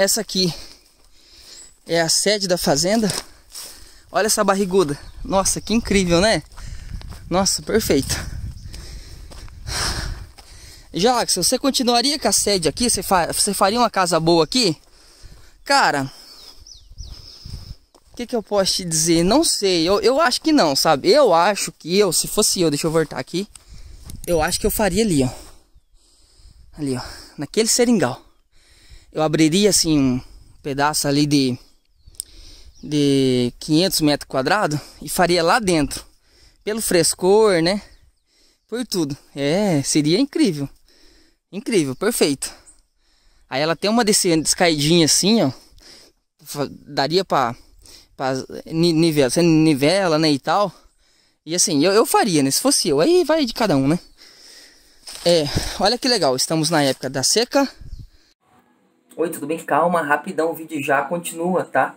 Essa aqui é a sede da fazenda. Olha essa barriguda. Nossa, que incrível, né? Nossa, perfeito. Já, se você continuaria com a sede aqui, você, fa você faria uma casa boa aqui? Cara, o que, que eu posso te dizer? Não sei, eu, eu acho que não, sabe? Eu acho que eu, se fosse eu, deixa eu voltar aqui. Eu acho que eu faria ali, ó. Ali, ó. Naquele seringal eu abriria assim um pedaço ali de de 500 metros quadrados e faria lá dentro pelo frescor né por tudo é seria incrível incrível perfeito aí ela tem uma descaidinha assim ó daria para nivela você nivela né e tal e assim eu, eu faria né se fosse eu aí vai de cada um né é olha que legal estamos na época da seca Oi, tudo bem? Calma, rapidão, o vídeo já continua, tá?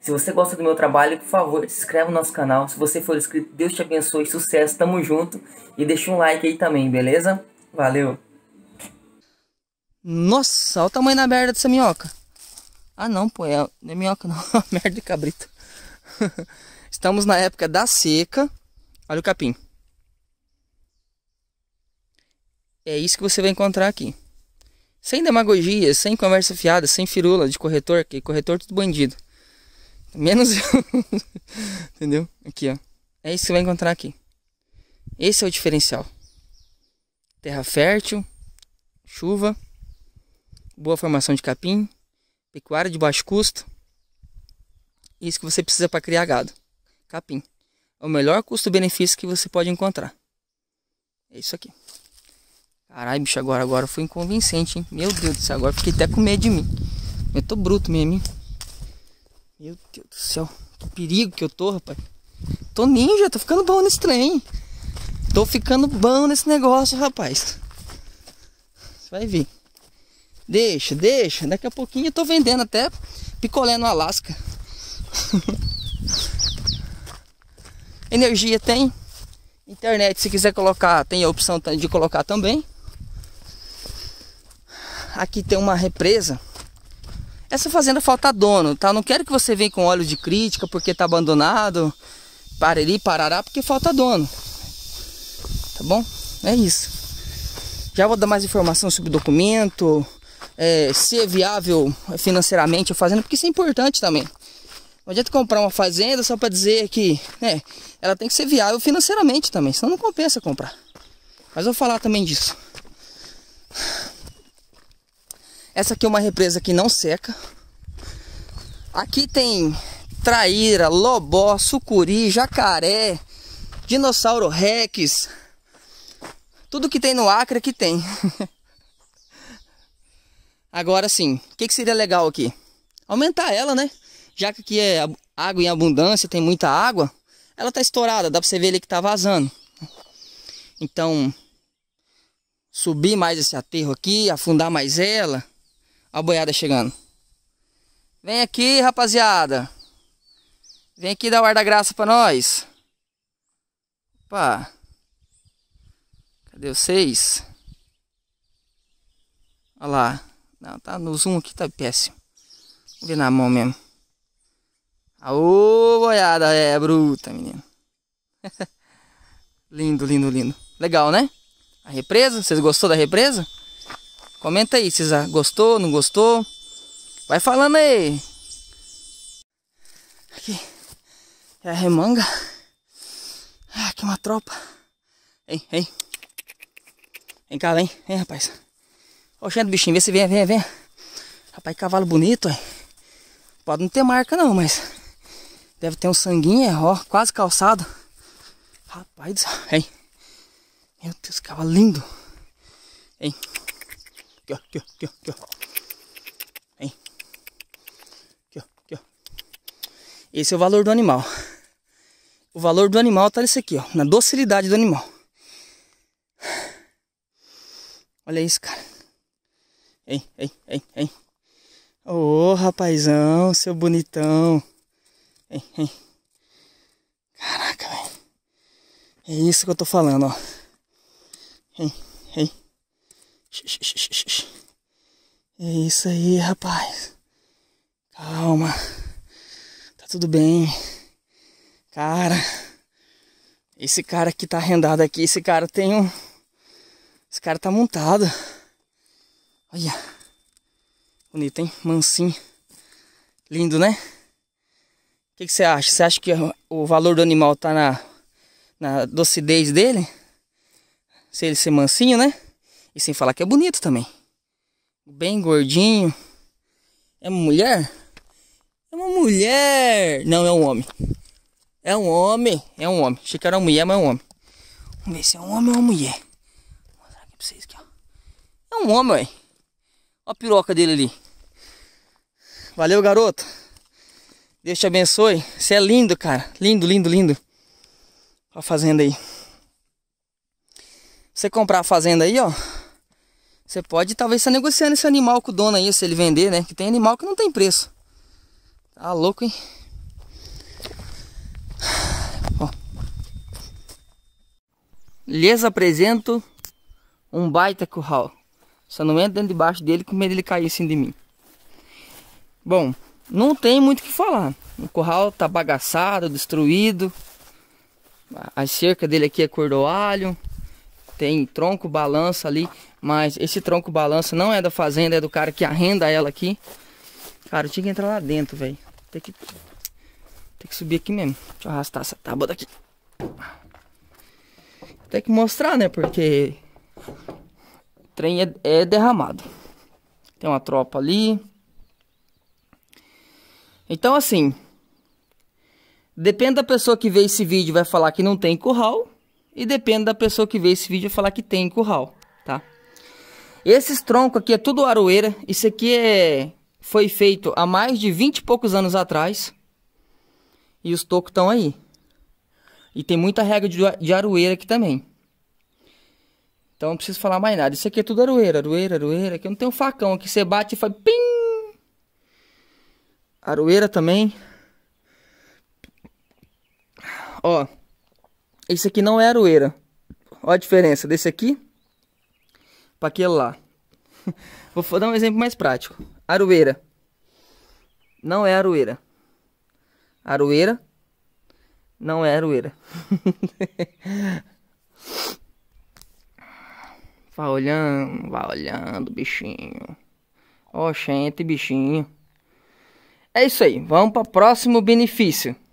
Se você gosta do meu trabalho, por favor, se inscreve no nosso canal. Se você for inscrito, Deus te abençoe, sucesso, tamo junto. E deixa um like aí também, beleza? Valeu! Nossa, olha o tamanho da merda dessa minhoca. Ah não, pô, é, não é minhoca não, é merda de cabrito. Estamos na época da seca. Olha o capim. É isso que você vai encontrar aqui. Sem demagogia, sem conversa fiada, sem firula de corretor, que corretor é tudo bandido. Menos eu. Entendeu? Aqui, ó. É isso que você vai encontrar aqui. Esse é o diferencial. Terra fértil, chuva, boa formação de capim, pecuária de baixo custo. Isso que você precisa para criar gado. Capim. É o melhor custo-benefício que você pode encontrar. É isso aqui. Caralho, bicho, agora, agora foi inconvincente, hein? Meu Deus do céu, agora fiquei até com medo de mim. Eu tô bruto mesmo, hein? Meu Deus do céu, que perigo que eu tô, rapaz. Tô ninja, tô ficando bom nesse trem. Tô ficando bom nesse negócio, rapaz. Você vai ver. Deixa, deixa. Daqui a pouquinho eu tô vendendo até picolé no Alasca. Energia tem. Internet, se quiser colocar, tem a opção de colocar também aqui tem uma represa. Essa fazenda falta dono, tá? Não quero que você venha com óleo de crítica porque tá abandonado, e parará, porque falta dono. Tá bom? É isso. Já vou dar mais informação sobre o documento, é, se é viável financeiramente a fazenda, porque isso é importante também. Não adianta comprar uma fazenda só para dizer que né, ela tem que ser viável financeiramente também, senão não compensa comprar. Mas eu vou falar também disso. Essa aqui é uma represa que não seca. Aqui tem traíra, lobó, sucuri, jacaré, dinossauro rex. Tudo que tem no Acre aqui tem. Agora sim, o que, que seria legal aqui? Aumentar ela, né? Já que aqui é água em abundância, tem muita água. Ela tá estourada, dá para você ver ali que tá vazando. Então, subir mais esse aterro aqui, afundar mais ela a boiada chegando. Vem aqui, rapaziada. Vem aqui dar o ar da graça pra nós. Opa. Cadê vocês? Olha lá. Não, tá no zoom aqui, tá péssimo. Vou ver na mão mesmo. Aô, boiada. É bruta, menino. lindo, lindo, lindo. Legal, né? A represa? Vocês gostou da represa? Comenta aí, Cisa. Gostou, não gostou? Vai falando aí. Aqui. É a remanga. Ah, aqui uma tropa. Vem, vem. Vem cá, vem. Vem, rapaz. do bichinho. Vê se vem, vem, vem. Rapaz, cavalo bonito, hein? Pode não ter marca não, mas... Deve ter um sanguinho, ó. Quase calçado. Rapaz, vem. Meu Deus, cavalo lindo. Vem. Aqui, ó, aqui, ó, aqui, ó, aqui, ó. Vem. Aqui, ó, aqui, ó. Esse é o valor do animal. O valor do animal tá nesse aqui, ó. Na docilidade do animal. Olha isso, cara. Hein, hein, hein, hein. Ô, oh, rapazão, seu bonitão. Hein, hein. Caraca, velho. É isso que eu tô falando, ó. Hein, hein. É isso aí, rapaz. Calma. Tá tudo bem. Cara, esse cara que tá arrendado aqui, esse cara tem um. Esse cara tá montado. Olha. Bonito, hein? Mansinho. Lindo, né? O que, que, você acha? Você acha que o valor do animal tá na, na docidez dele? Se ele ser mansinho, né? E sem falar que é bonito também. Bem gordinho. É mulher? É uma mulher! Não, é um homem. É um homem, é um homem. Achei que era uma mulher, mas é um homem. Vamos ver se é um homem ou uma mulher. Vou mostrar aqui pra vocês aqui, ó. É um homem, ué. Olha a piroca dele ali. Valeu, garoto. Deus te abençoe. Você é lindo, cara. Lindo, lindo, lindo. A fazenda aí. Você comprar a fazenda aí, ó. Você pode talvez estar negociando esse animal com o dono aí, se ele vender, né? Que tem animal que não tem preço. Tá louco, hein? Ó. Lhes apresento um baita curral. Só não entra dentro debaixo dele com medo ele cair assim de mim. Bom, não tem muito o que falar. O curral tá bagaçado, destruído. A cerca dele aqui é cor do alho. Tem tronco, balança ali. Mas esse tronco balança não é da fazenda, é do cara que arrenda ela aqui. Cara, eu tinha que entrar lá dentro, velho. Tem que, tem que subir aqui mesmo. Deixa eu arrastar essa tábua daqui. Tem que mostrar, né? Porque o trem é, é derramado. Tem uma tropa ali. Então, assim, Depende da pessoa que vê esse vídeo vai falar que não tem curral e depende da pessoa que vê esse vídeo vai falar que tem curral. Esses troncos aqui é tudo aroeira. Isso aqui é foi feito há mais de 20 e poucos anos atrás. E os tocos estão aí. E tem muita regra de, de aroeira aqui também. Então não preciso falar mais nada. Isso aqui é tudo aroeira, aroeira, aroeira. Aqui não tem um facão. Aqui você bate e faz pim! Aroeira também. Ó. Isso aqui não é aroeira. Olha a diferença desse aqui para aquele lá. Vou dar um exemplo mais prático. Aroeira. Não é aroeira. Aroeira não é aroeira. Vai olhando, vai olhando, bichinho. Oxente, bichinho. É isso aí. Vamos para o próximo benefício.